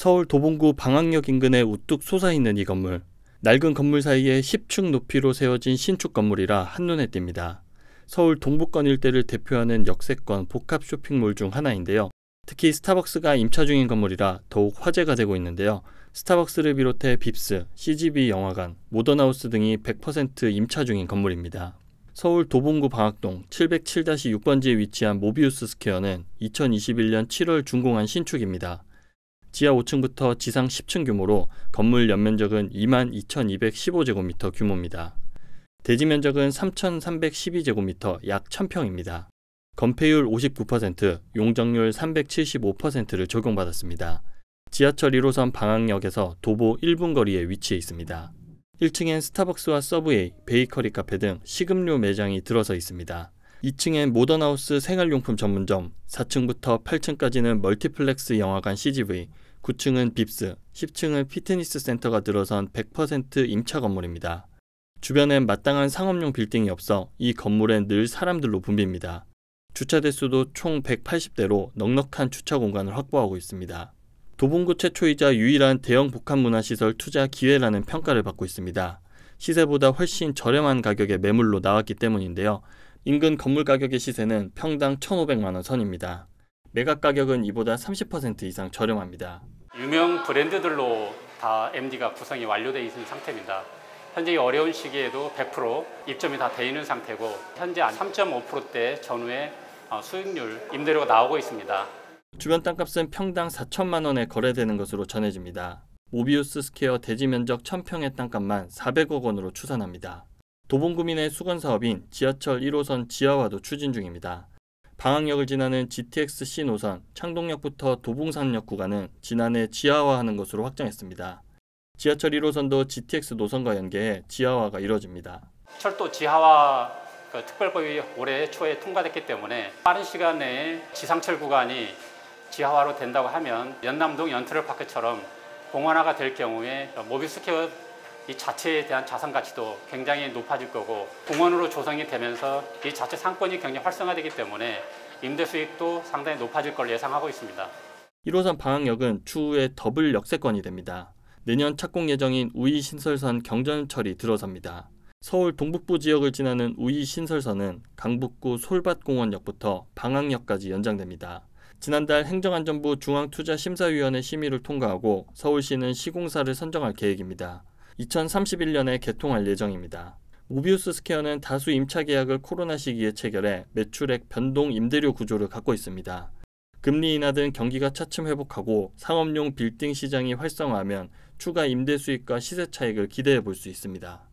서울 도봉구 방학역 인근에 우뚝 솟아있는 이 건물. 낡은 건물 사이에 10층 높이로 세워진 신축 건물이라 한눈에 띕니다. 서울 동북권 일대를 대표하는 역세권 복합 쇼핑몰 중 하나인데요. 특히 스타벅스가 임차 중인 건물이라 더욱 화제가 되고 있는데요. 스타벅스를 비롯해 빕스, CGV 영화관, 모던하우스 등이 100% 임차 중인 건물입니다. 서울 도봉구 방학동 707-6번지에 위치한 모비우스 스퀘어는 2021년 7월 준공한 신축입니다. 지하 5층부터 지상 10층 규모로 건물 연면적은 22,215제곱미터 규모입니다. 대지 면적은 3,312제곱미터 약 1000평입니다. 건폐율 59%, 용적률 375%를 적용받았습니다. 지하철 1호선 방학역에서 도보 1분 거리에 위치해 있습니다. 1층엔 스타벅스와 서브웨이, 베이커리 카페 등 식음료 매장이 들어서 있습니다. 2층엔 모던하우스 생활용품 전문점, 4층부터 8층까지는 멀티플렉스 영화관 CGV, 9층은 빕스, 10층은 피트니스 센터가 들어선 100% 임차 건물입니다. 주변엔 마땅한 상업용 빌딩이 없어 이 건물엔 늘 사람들로 붐빕니다. 주차 대수도 총 180대로 넉넉한 주차 공간을 확보하고 있습니다. 도봉구 최초이자 유일한 대형 복합 문화시설 투자 기회라는 평가를 받고 있습니다. 시세보다 훨씬 저렴한 가격의 매물로 나왔기 때문인데요. 인근 건물 가격의 시세는 평당 1,500만 원 선입니다. 매각 가격은 이보다 30% 이상 저렴합니다. 유명 브랜드들로 다 MD가 구성이 완료되어 있는 상태입니다. 현재 어려운 시기에도 100% 입점이 다돼 있는 상태고 현재 3.5%대 전후의 어, 수익률 임대료가 나오고 있습니다. 주변 땅값은 평당 4천만 원에 거래되는 것으로 전해집니다. 모비우스 스퀘어 대지 면적 1000평의 땅값만 400억 원으로 추산합니다. 도봉구민의 수건 사업인 지하철 1호선 지하화도 추진 중입니다. 방학역을 지나는 GTX-C 노선 창동역부터 도봉산역 구간은 지난해 지하화하는 것으로 확정했습니다. 지하철 1호선도 GTX 노선과 연계해 지하화가 이뤄집니다. 철도 지하화 그 특별법이 올해 초에 통과됐기 때문에 빠른 시간 내에 지상철 구간이 지하화로 된다고 하면 연남동 연트럴 파크처럼 공원화가 될 경우에 모비스케어 이 자체에 대한 자산 가치도 굉장히 높아질 거고 공원으로 조성이 되면서 이 자체 상권이 굉장히 활성화되기 때문에 임대 수익도 상당히 높아질 걸 예상하고 있습니다. 1호선 방학역은 추후에 더블 역세권이 됩니다. 내년 착공 예정인 우이 신설선 경전철이 들어섭니다. 서울 동북부 지역을 지나는 우이 신설선은 강북구 솔밭공원역부터 방학역까지 연장됩니다. 지난달 행정안전부 중앙투자심사위원회 심의를 통과하고 서울시는 시공사를 선정할 계획입니다. 2031년에 개통할 예정입니다. 모비우스 스퀘어는 다수 임차 계약을 코로나 시기에 체결해 매출액 변동 임대료 구조를 갖고 있습니다. 금리 인하 등 경기가 차츰 회복하고 상업용 빌딩 시장이 활성화하면 추가 임대 수익과 시세 차익을 기대해 볼 수 있습니다.